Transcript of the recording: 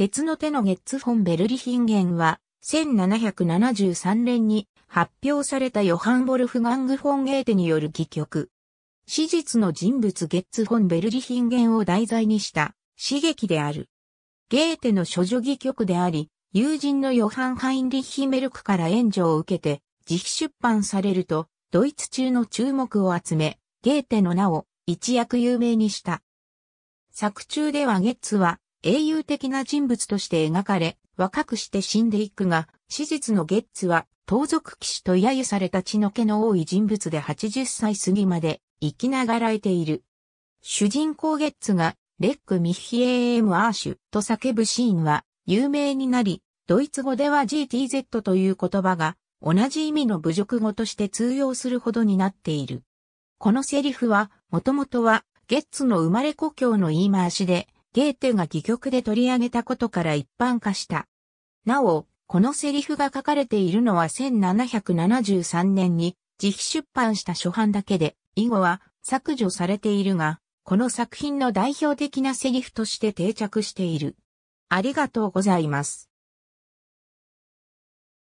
鉄の手のゲッツフォン・ベルリヒンゲンは、1773年に発表されたヨハン・ボルフガング・フォン・ゲーテによる戯曲。史実の人物ゲッツフォン・ベルリヒンゲンを題材にした刺激である。ゲーテの諸女戯曲であり、友人のヨハン・ハインリッヒ・メルクから援助を受けて、自費出版されると、ドイツ中の注目を集め、ゲーテの名を一躍有名にした。作中ではゲッツは、英雄的な人物として描かれ、若くして死んでいくが、史実のゲッツは、盗賊騎士と揶揄された血の気の多い人物で80歳過ぎまで生きながらえている。主人公ゲッツが、レック・ミッヒエーエム・アーシュと叫ぶシーンは有名になり、ドイツ語では GTZ という言葉が同じ意味の侮辱語として通用するほどになっている。このセリフは、もともとは、ゲッツの生まれ故郷の言い回しで、ゲーテが戯曲で取り上げたことから一般化した。なお、このセリフが書かれているのは1773年に自費出版した初版だけで、以後は削除されているが、この作品の代表的なセリフとして定着している。ありがとうございます。